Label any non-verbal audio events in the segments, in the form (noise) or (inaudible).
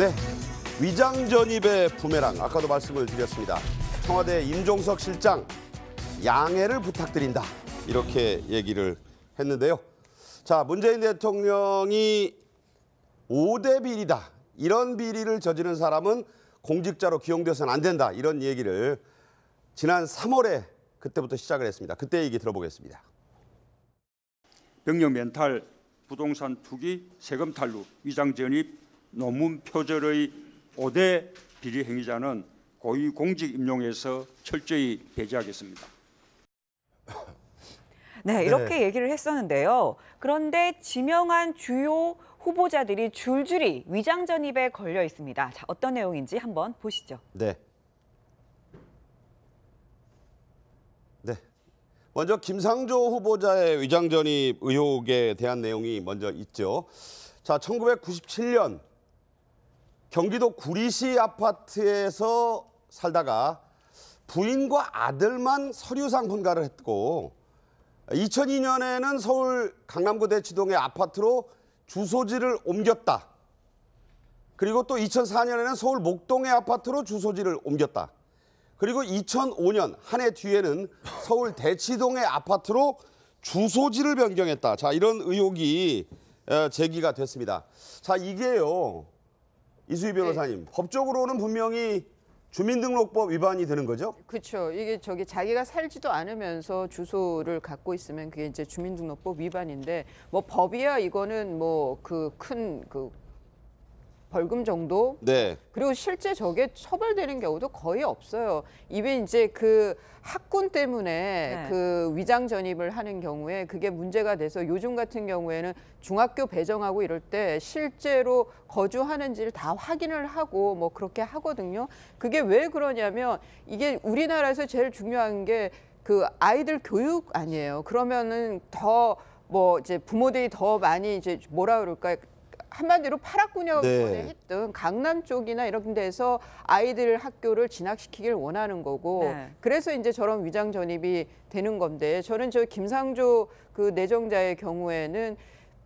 네. 위장전입의 부메랑. 아까도 말씀을 드렸습니다. 청와대 임종석 실장 양해를 부탁드린다. 이렇게 얘기를 했는데요. 자, 문재인 대통령이 5대 비리다. 이런 비리를 저지른 사람은 공직자로 기용돼서는 안 된다. 이런 얘기를 지난 3월에 그때부터 시작을 했습니다. 그때 얘기 들어보겠습니다. 병력 면탈, 부동산 투기, 세금 탈루, 위장 전입, 논문 표절의 5대 비리 행위자는 고위공직 임용에서 철저히 배제하겠습니다. (laughs) 네, 이렇게 네. 얘기를 했었는데요. 그런데 지명한 주요 후보자들이 줄줄이 위장 전입에 걸려 있습니다. 자, 어떤 내용인지 한번 보시죠. 네. 네. 먼저 김상조 후보자의 위장 전입 의혹에 대한 내용이 먼저 있죠. 자, 1997년 경기도 구리시 아파트에서 살다가 부인과 아들만 서류상 분가를 했고 2002년에는 서울 강남구 대치동의 아파트로 주소지를 옮겼다. 그리고 또 2004년에는 서울 목동의 아파트로 주소지를 옮겼다. 그리고 2005년 한 해 뒤에는 서울 대치동의 아파트로 주소지를 변경했다. 자, 이런 의혹이 제기가 됐습니다. 자, 이게요. 이수희 변호사님, 네. 법적으로는 분명히 주민등록법 위반이 되는 거죠? 그렇죠. 이게 저기 자기가 살지도 않으면서 주소를 갖고 있으면 그게 이제 주민등록법 위반인데 뭐 법이야 이거는 뭐 그 큰그 그 벌금 정도. 네. 그리고 실제 저게 처벌되는 경우도 거의 없어요. 이게 이제 그 학군 때문에 네. 그 위장 전입을 하는 경우에 그게 문제가 돼서 요즘 같은 경우에는 중학교 배정하고 이럴 때 실제로 거주하는지를 다 확인을 하고 뭐 그렇게 하거든요. 그게 왜 그러냐면 이게 우리나라에서 제일 중요한 게 그 아이들 교육 아니에요. 그러면은 더 뭐 이제 부모들이 더 많이 이제 뭐라 그럴까 요 한마디로 파락군역을 네. 했던 강남 쪽이나 이런 데서 아이들 학교를 진학시키길 원하는 거고 네. 그래서 이제 저런 위장 전입이 되는 건데 저는 저 김상조 그 내정자의 경우에는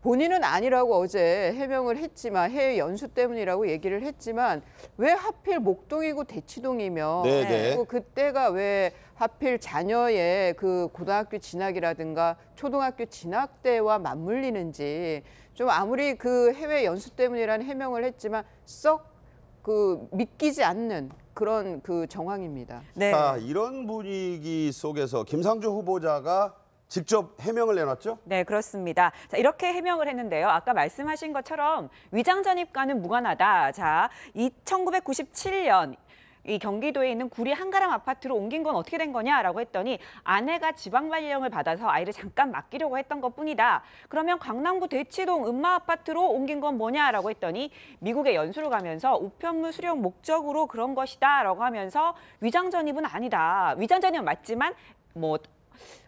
본인은 아니라고 어제 해명을 했지만 해외 연수 때문이라고 얘기를 했지만 왜 하필 목동이고 대치동이며 네네. 네. 그리고 그때가 왜 하필 자녀의 그 고등학교 진학이라든가 초등학교 진학 때와 맞물리는지 좀 아무리 그 해외 연수 때문이라는 해명을 했지만 썩 그 믿기지 않는 그런 그 정황입니다. 네. 자, 이런 분위기 속에서 김상조 후보자가 직접 해명을 내놨죠? 네, 그렇습니다. 자, 이렇게 해명을 했는데요. 아까 말씀하신 것처럼 위장 전입과는 무관하다. 자, 이 1997년 이 경기도에 있는 구리 한가람 아파트로 옮긴 건 어떻게 된 거냐라고 했더니 아내가 지방발령을 받아서 아이를 잠깐 맡기려고 했던 것뿐이다. 그러면 강남구 대치동 음마아파트로 옮긴 건 뭐냐라고 했더니 미국에 연수를 가면서 우편물 수령 목적으로 그런 것이다 라고 하면서 위장전입은 아니다. 위장전입은 맞지만 뭐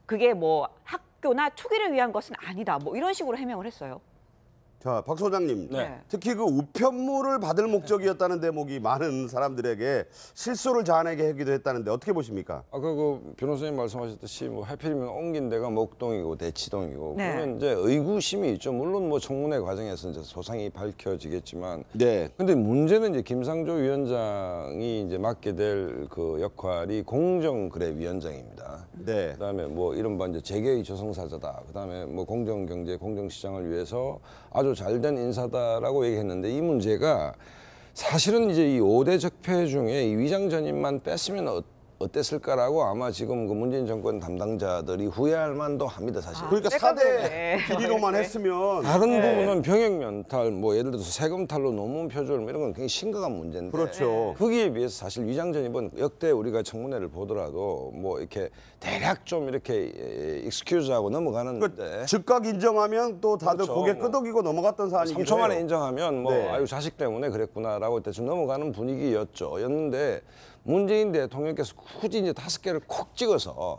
그게 뭐 학교나 초기를 위한 것은 아니다. 뭐 이런 식으로 해명을 했어요. 자, 박 소장님. 네. 특히 그 우편물을 받을 목적이었다는 대목이 많은 사람들에게 실수를 자아내게 하기도 했다는데 어떻게 보십니까? 아까 그, 그 변호사님 말씀하셨듯이 뭐 하필이면 옮긴 데가 목동이고 대치동이고 네. 그러면 이제 의구심이 있죠. 물론 뭐 청문회 과정에서 이제 소상이 밝혀지겠지만 네. 근데 문제는 이제 김상조 위원장이 이제 맡게 될 그 역할이 공정거래 위원장입니다. 네. 그다음에 뭐이런반 이제 재계의 조성사자다. 그다음에 뭐 공정경제 공정시장을 위해서 아주 아주 잘된 인사다라고 얘기했는데 이 문제가 사실은 이제 이 5대 적폐 중에 위장 전입만 뺐으면 어떤 어땠을까라고 아마 지금 그 문재인 정권 담당자들이 후회할 만도 합니다 사실. 아, 그러니까 사대 길이로만 네. 했으면 다른 네. 부분은 병역 면탈, 뭐 예를 들어서 세금 탈로 논문 표절 뭐 이런 건 굉장히 심각한 문제인데. 그렇죠. 거기에 비해서 사실 위장전 입은 역대 우리가 청문회를 보더라도 뭐 이렇게 대략 좀 이렇게 익스큐즈하고 넘어가는 그러니까 즉각 인정하면 또 다들 그렇죠. 고개 끄덕이고 넘어갔던 사안이기요 3초 만에 인정하면 뭐 네. 아유 자식 때문에 그랬구나라고 대충 넘어가는 분위기였죠. 였는데 문재인 대통령께서 굳이 이제 다섯 개를 콕 찍어서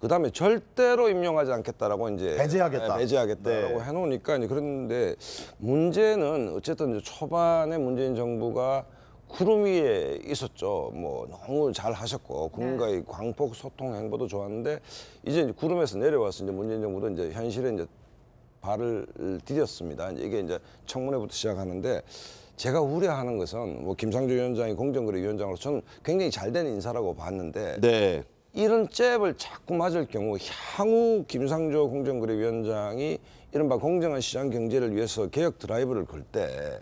그다음에 절대로 임명하지 않겠다라고 이제 배제하겠다. 네, 배제하겠다라고 네. 해놓으니까 이제 그런데 문제는 어쨌든 이제 초반에 문재인 정부가 구름 위에 있었죠. 뭐 너무 잘 하셨고 국민과의 네. 광폭 소통 행보도 좋았는데 이제, 이제 구름에서 내려와서 이제 문재인 정부도 이제 현실에 이제 발을 디뎠습니다. 이게 이제 청문회부터 시작하는데 제가 우려하는 것은 뭐 김상조 위원장이 공정거래위원장으로 저는 굉장히 잘된 인사라고 봤는데 네. 이런 잽을 자꾸 맞을 경우 향후 김상조 공정거래위원장이 이른바 공정한 시장 경제를 위해서 개혁 드라이브를 걸때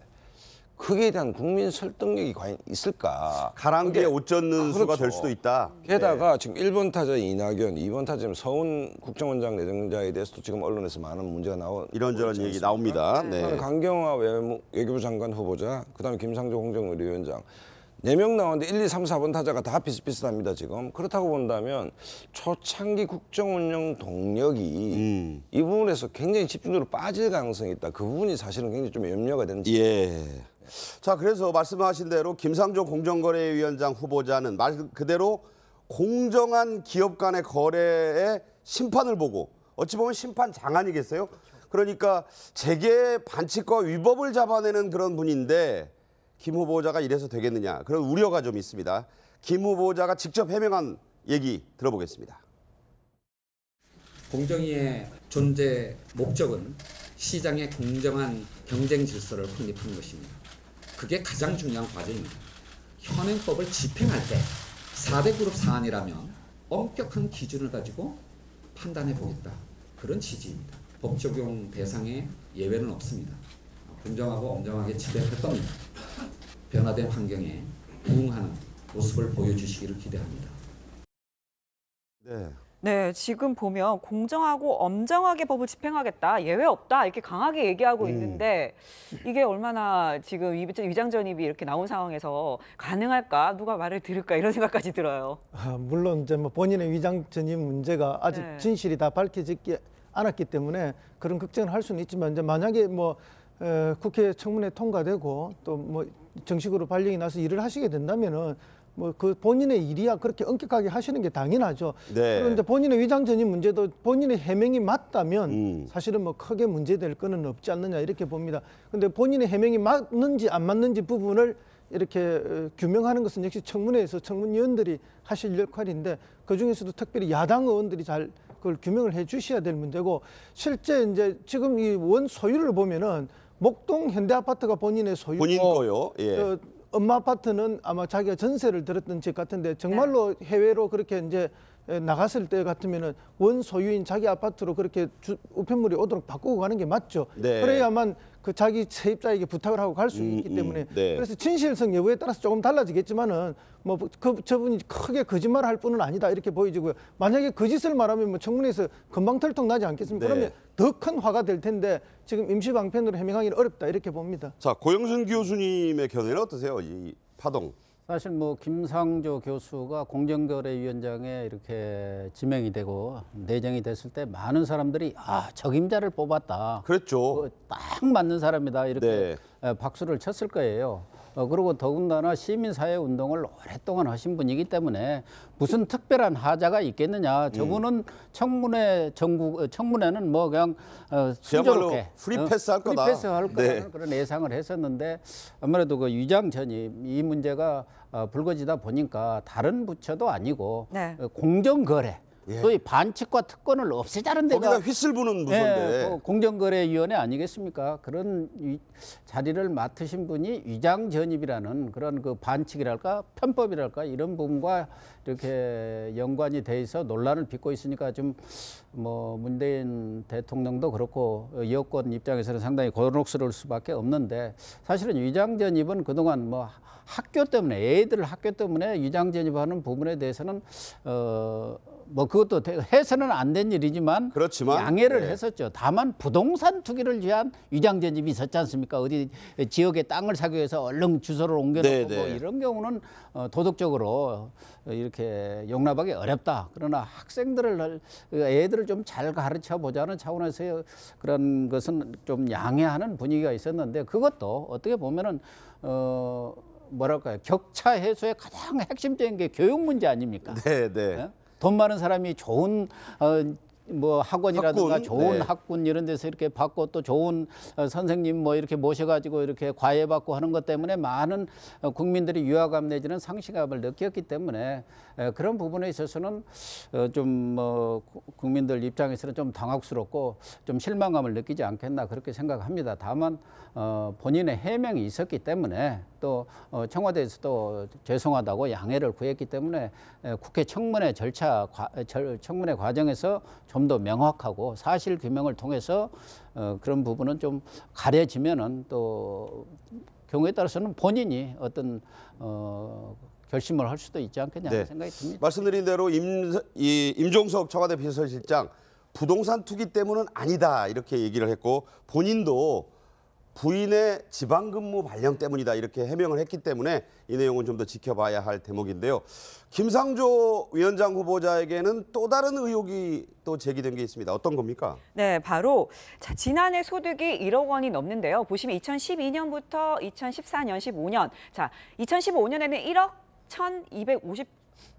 거기에 대한 국민 설득력이 과연 있을까? 가랑비에 옷 젖는 그렇죠. 수가 될 수도 있다. 게다가 네. 지금 1번 타자 이낙연, 2번 타자 지금 서훈 국정원장 내정자에 대해서도 지금 언론에서 많은 문제가 나온 이런저런 얘기 나옵니다. 네. 강경화 외교부 무외 장관 후보자, 그다음에 김상조 홍정의료위원장 네 명 나왔는데 1, 2, 3, 4번 타자가 다 비슷비슷합니다 지금. 그렇다고 본다면 초창기 국정운영 동력이 음. 이 부분에서 굉장히 집중적으로 빠질 가능성이 있다. 그 부분이 사실은 굉장히 좀 염려가 되는. 예. 자, 그래서 말씀하신 대로 김상조 공정거래위원장 후보자는 말 그대로 공정한 기업 간의 거래의 심판을 보고 어찌 보면 심판 장안이겠어요? 그러니까 재계 반칙과 위법을 잡아내는 그런 분인데 김 후보자가 이래서 되겠느냐 그런 우려가 좀 있습니다. 김 후보자가 직접 해명한 얘기 들어보겠습니다. 공정위의 존재 목적은 시장의 공정한 경쟁 질서를 확립하는 것입니다. 그게 가장 중요한 과제입니다. 현행법을 집행할 때 4대 그룹 사안이라면 엄격한 기준을 가지고 판단해 보겠다. 그런 취지입니다. 법 적용 대상에 예외는 없습니다. 분정하고 엄정하게 집행할 겁 변화된 환경에 부응하는 모습을 보여주시기를 기대합니다. 네. 네, 지금 보면 공정하고 엄정하게 법을 집행하겠다, 예외 없다 이렇게 강하게 얘기하고 음. 있는데 이게 얼마나 지금 위장 전입이 이렇게 나온 상황에서 가능할까, 누가 말을 들을까 이런 생각까지 들어요. 아, 물론 이제 뭐 본인의 위장 전입 문제가 아직 네. 진실이 다 밝혀지지 않았기 때문에 그런 걱정을 할 수는 있지만 이제 만약에 뭐 국회 청문회 통과되고 또 뭐 정식으로 발령이 나서 일을 하시게 된다면은. 뭐그 본인의 일이야 그렇게 엄격하게 하시는 게 당연하죠. 네. 그런데 본인의 위장 전입 문제도 본인의 해명이 맞다면 음. 사실은 뭐 크게 문제될 거는 없지 않느냐 이렇게 봅니다. 근데 본인의 해명이 맞는지 안 맞는지 부분을 이렇게 어, 규명하는 것은 역시 청문회에서 청문위원들이 하실 역할인데 그중에서도 특별히 야당 의원들이 잘 그걸 규명을 해 주셔야 될 문제고 실제 이제 지금 이 원 소유를 보면은 목동 현대 아파트가 본인의 소유고 본인 거요. 예. 그 엄마 아파트는 아마 자기가 전세를 들었던 집 같은데 네. 정말로 해외로 그렇게 이제 나갔을 때 같으면은 원 소유인 자기 아파트로 그렇게 주, 우편물이 오도록 바꾸고 가는 게 맞죠. 네. 그래야만 그 자기 세입자에게 부탁을 하고 갈수 음, 있기 음. 때문에 네. 그래서 진실성 여부에 따라서 조금 달라지겠지만은 뭐 그 저분이 크게 거짓말을 할 뿐은 아니다 이렇게 보여지고요. 만약에 거짓을 말하면 뭐 청문회에서 금방 털통 나지 않겠습니까? 네. 그러면 더 큰 화가 될 텐데 지금 임시 방편으로 해명하기는 어렵다 이렇게 봅니다. 자 고영순 교수님의 견해는 어떠세요? 이 파동. 사실 뭐 김상조 교수가 공정거래위원장에 이렇게 지명이 되고 내정이 됐을 때 많은 사람들이 아 적임자를 뽑았다. 그랬죠. 뭐 딱 맞는 사람이다 이렇게 네. 박수를 쳤을 거예요. 어, 그리고 더군다나 시민사회 운동을 오랫동안 하신 분이기 때문에 무슨 특별한 하자가 있겠느냐. 음. 저분은 음. 청문회 전국 어, 청문회는 뭐 그냥 어, 순조롭게 프리패스 어, 할 거다. 프리패스 할거라 네. 그런 예상을 했었는데 아무래도 그 위장 전입 이 문제가 어, 불거지다 보니까 다른 부처도 아니고 네. 공정 거래. 예. 소위 반칙과 특권을 없애자는 데가 거기다 휘슬 부는 부서인데 예, 뭐 공정거래위원회 아니겠습니까? 그런 위, 자리를 맡으신 분이 위장 전입이라는 그런 그 반칙이랄까 편법이랄까 이런 부분과 이렇게 연관이 돼 있어 논란을 빚고 있으니까 좀 뭐 문재인 대통령도 그렇고 여권 입장에서는 상당히 곤혹스러울 수밖에 없는데 사실은 위장 전입은 그동안 뭐 학교 때문에 애들 학교 때문에 위장전입하는 부분에 대해서는 어. 뭐 그것도 해서는 안 된 일이지만 그렇지만, 양해를 네. 했었죠. 다만 부동산 투기를 위한 위장 전입이 있었지 않습니까? 어디 지역에 땅을 사기 위해서 얼른 주소를 옮겨놓고 네, 뭐 네. 이런 경우는 어, 도덕적으로 이렇게 용납하기 어렵다. 그러나 학생들을 애들을 좀 잘 가르쳐 보자는 차원에서 그런 것은 좀 양해하는 분위기가 있었는데 그것도 어떻게 보면은 어. 뭐랄까요 격차 해소의 가장 핵심적인 게 교육 문제 아닙니까? 네, 네. 네? 돈 많은 사람이 좋은 어, 뭐 학원이라든가 학군? 좋은 네. 학군 이런 데서 이렇게 받고 또 좋은 어, 선생님 뭐 이렇게 모셔가지고 이렇게 과외 받고 하는 것 때문에 많은 어, 국민들이 유아감 내지는 상실감을 느꼈기 때문에 예, 그런 부분에 있어서는 어, 좀뭐 국민들 입장에서는 좀 당혹스럽고 좀 실망감을 느끼지 않겠나 그렇게 생각합니다. 다만 어 본인의 해명이 있었기 때문에 또 어, 청와대에서도 죄송하다고 양해를 구했기 때문에 국회 청문회 절차 청문회 과정에서 좀 더 명확하고 사실 규명을 통해서 어, 그런 부분은 좀 가려지면은 또 경우에 따라서는 본인이 어떤 어 결심을 할 수도 있지 않겠냐 네. 생각이 듭니다. 말씀드린 대로 임, 이, 임종석 청와대 비서실장 부동산 투기 때문은 아니다 이렇게 얘기를 했고 본인도 부인의 지방근무 발령 때문이다 이렇게 해명을 했기 때문에 이 내용은 좀 더 지켜봐야 할 대목인데요. 김상조 위원장 후보자에게는 또 다른 의혹이 또 제기된 게 있습니다. 어떤 겁니까? 네, 바로 자, 지난해 소득이 1억 원이 넘는데요. 보시면 2012년부터 2014년, 15년, 자 2015년에는 1억 1,250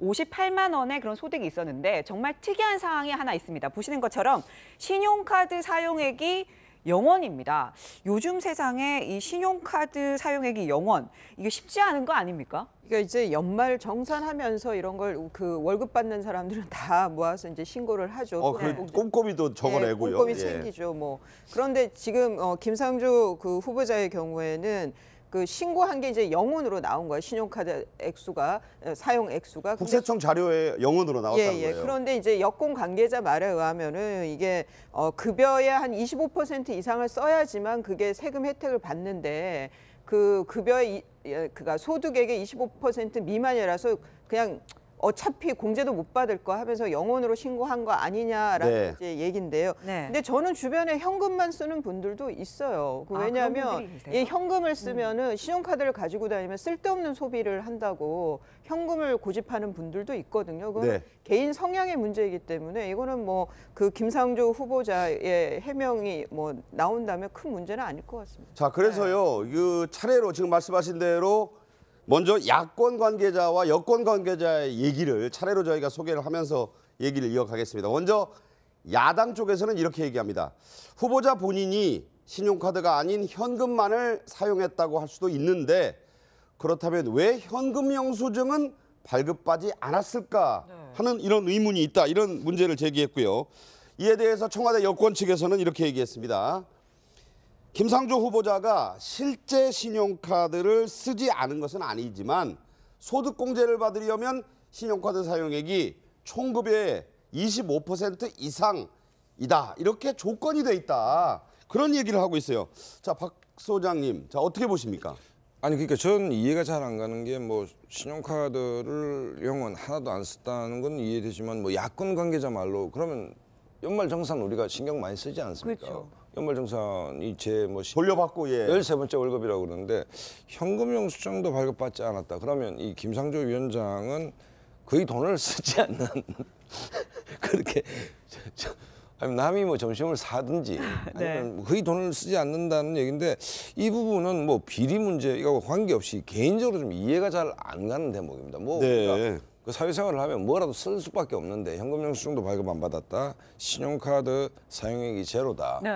58만 원의 그런 소득이 있었는데 정말 특이한 상황이 하나 있습니다. 보시는 것처럼 신용카드 사용액이 영원입니다 요즘 세상에 이 신용카드 사용액이 영원 이게 쉽지 않은 거 아닙니까? 그러니까 이제 연말 정산하면서 이런 걸 그 월급 받는 사람들은 다 모아서 이제 신고를 하죠. 어, 그 꼼꼼히 도 적어내고요. 예, 꼼꼼히 챙기죠. 예. 뭐 그런데 지금 어, 김상조 그 후보자의 경우에는 그 신고한 게 이제 영원으로 나온 거예요. 신용카드 액수가 어, 사용 액수가 국세청 자료에 영원으로 나왔다는 예, 예. 거예요. 그런데 이제 여권 관계자 말에 의하면은 이게 어 급여의 한25% 이상을 써야지만 그게 세금 혜택을 받는데 그 급여의 예, 그가 소득액의 25% 미만이라서 그냥 어차피 공제도 못 받을 거 하면서 영혼으로 신고한 거 아니냐라는 네. 이제 얘긴데요. 네. 근데 저는 주변에 현금만 쓰는 분들도 있어요. 그 아, 왜냐하면 이 현금을 쓰면은 음. 신용카드를 가지고 다니면 쓸데없는 소비를 한다고 현금을 고집하는 분들도 있거든요. 그건 네. 개인 성향의 문제이기 때문에 이거는 뭐 그 김상조 후보자의 해명이 뭐 나온다면 큰 문제는 아닐 것 같습니다. 자 그래서요, 그 차례로 지금 말씀하신 대로. 먼저 야권 관계자와 여권 관계자의 얘기를 차례로 저희가 소개를 하면서 얘기를 이어가겠습니다. 먼저 야당 쪽에서는 이렇게 얘기합니다. 후보자 본인이 신용카드가 아닌 현금만을 사용했다고 할 수도 있는데 그렇다면 왜 현금 영수증은 발급받지 않았을까 네. 하는 이런 의문이 있다. 이런 문제를 제기했고요. 이에 대해서 청와대 여권 측에서는 이렇게 얘기했습니다. 김상조 후보자가 실제 신용카드를 쓰지 않은 것은 아니지만 소득공제를 받으려면 신용카드 사용액이 총급의 25% 이상이다. 이렇게 조건이 돼 있다. 그런 얘기를 하고 있어요. 자, 박 소장님, 자 어떻게 보십니까? 아니 그러니까 전 이해가 잘 안 가는 게 뭐 신용카드를 용은 하나도 안 썼다는 건 이해되지만 뭐 야권 관계자 말로 그러면 연말 정산 우리가 신경 많이 쓰지 않습니까? 그렇죠. 연말정산이 제 뭐 돌려받고 예. 13번째 월급이라고 그러는데 현금 영수증도 발급받지 않았다. 그러면 이 김상조 위원장은 거의 돈을 (laughs) 쓰지 않는 (laughs) 그렇게 저, 저, 아니 남이 뭐 점심을 사든지 (laughs) 네. 아니면 네. 거의 돈을 쓰지 않는다는 얘기인데 이 부분은 뭐 비리 문제하고 관계없이 개인적으로 좀 이해가 잘 안 가는 대목입니다. 뭐 네. 그러니까 그 사회생활을 하면 뭐라도 쓸 수밖에 없는데 현금 영수증도 발급 안 받았다. 신용카드 사용액이 제로다. 네.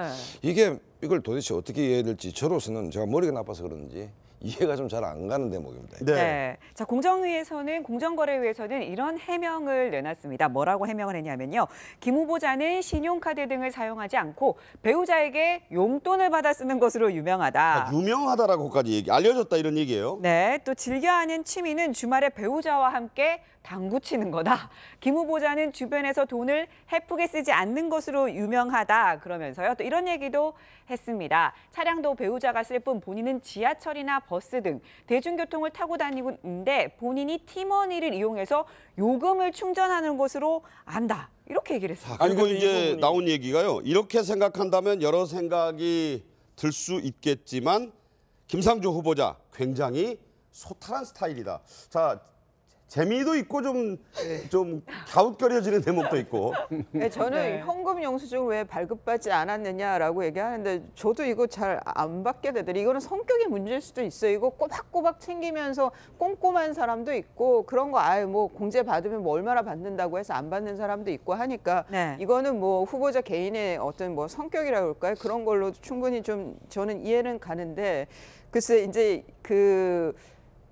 이게 이걸 도대체 어떻게 이해해야 될지 저로서는 제가 머리가 나빠서 그런지 이해가 좀 잘 안 가는 대목입니다. 네. 네. 자, 공정위에서는 공정거래위에서는 이런 해명을 내놨습니다. 뭐라고 해명을 했냐면요. 김 후보자는 신용카드 등을 사용하지 않고 배우자에게 용돈을 받아 쓰는 것으로 유명하다. 아, 유명하다라고까지 얘기 알려졌다 이런 얘기예요? 네. 또 즐겨하는 취미는 주말에 배우자와 함께 당구 치는 거다. 김 후보자는 주변에서 돈을 해프게 쓰지 않는 것으로 유명하다 그러면서요. 또 이런 얘기도 했습니다. 차량도 배우자가 쓸 뿐 본인은 지하철이나 버스 등 대중교통을 타고 다니는데 고있 본인이 팀원이를 이용해서 요금을 충전하는 것으로 안다. 이렇게 얘기를 했습니다. 아, 아니, 이건 이제 나온 얘기가요. 이렇게 생각한다면 여러 생각이 들 수 있겠지만 김상조 후보자 굉장히 소탈한 스타일이다. 자, 재미도 있고 좀좀 좀 갸웃거려지는 대목도 있고. (laughs) 네, 저는 네. 현금 영수증을 왜 발급받지 않았느냐라고 얘기하는데 저도 이거 잘 안 받게 되더라. 이거는 성격의 문제일 수도 있어요. 이거 꼬박꼬박 챙기면서 꼼꼼한 사람도 있고 그런 거 아예 뭐 공제 받으면 뭐 얼마나 받는다고 해서 안 받는 사람도 있고 하니까 네. 이거는 뭐 후보자 개인의 어떤 뭐 성격이라고 럴까요 그런 걸로 충분히 좀 저는 이해는 가는데 글쎄 이제 그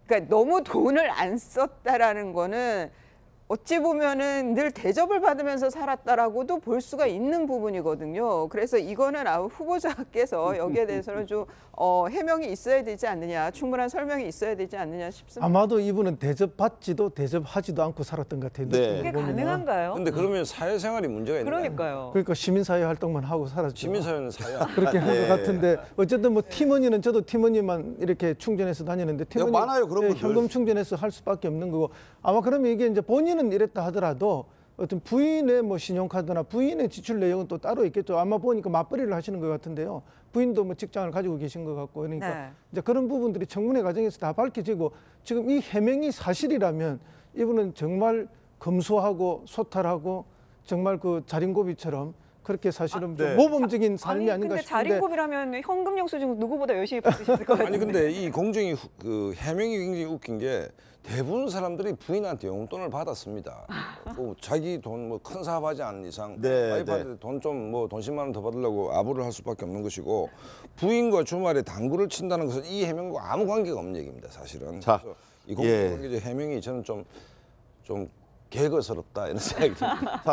그러니까 너무 돈을 안 썼다라는 거는 어찌 보면은 늘 대접을 받으면서 살았다라고도 볼 수가 있는 부분이거든요. 그래서 이거는 아무 후보자께서 (laughs) 여기에 대해서는 좀 어, 해명이 있어야 되지 않느냐, 충분한 설명이 있어야 되지 않느냐 싶습니다. 아마도 이분은 대접받지도 대접하지도 않고 살았던 것 같아요. 네. 그게 가능한가요? 근데 그러면 사회생활이 문제가 있나요? 그러니까요. 그러니까 시민사회 활동만 하고 살았죠. 시민사회는 사회 (laughs) 그렇게 한것 예. 네. 같은데 어쨌든 뭐 팀원이는 저도 팀원이만 이렇게 충전해서 다니는데 팀원이 많아요. 그런 네, 현금 충전해서 할 수밖에 없는 거고 아마 그러면 이게 이제 본인 본인은 이랬다 하더라도 어떤 부인의 뭐 신용카드나 부인의 지출 내역은 또 따로 있겠죠. 아마 보니까 맞벌이를 하시는 것 같은데요. 부인도 뭐 직장을 가지고 계신 것 같고 그러니까 네. 이제 그런 부분들이 청문회 과정에서 다 밝혀지고 지금 이 해명이 사실이라면 이분은 정말 검소하고 소탈하고 정말 그 자린고비처럼 그렇게 사실은 아, 네. 모범적인 삶이 아니, 아닌가 근데 싶은데 자린고비라면 현금 영수증 누구보다 열심히 받으실을 거예요. 아니 근데 이 공정이 그 해명이 굉장히 웃긴 게 대부분 사람들이 부인한테 용돈을 받았습니다. 뭐 자기 돈 뭐 큰 사업하지 않는 이상 네, 와이프한 네. 돈좀 뭐돈 10만 원 더 받으려고 아부를 할 수밖에 없는 것이고 부인과 주말에 당구를 친다는 것은 이 해명과 아무 관계가 없는 얘기입니다. 사실은. 자, 그래서 이 공공관계적 예. 해명이 저는 좀 좀개그스럽다 이런 (laughs) 생각이 듭니다.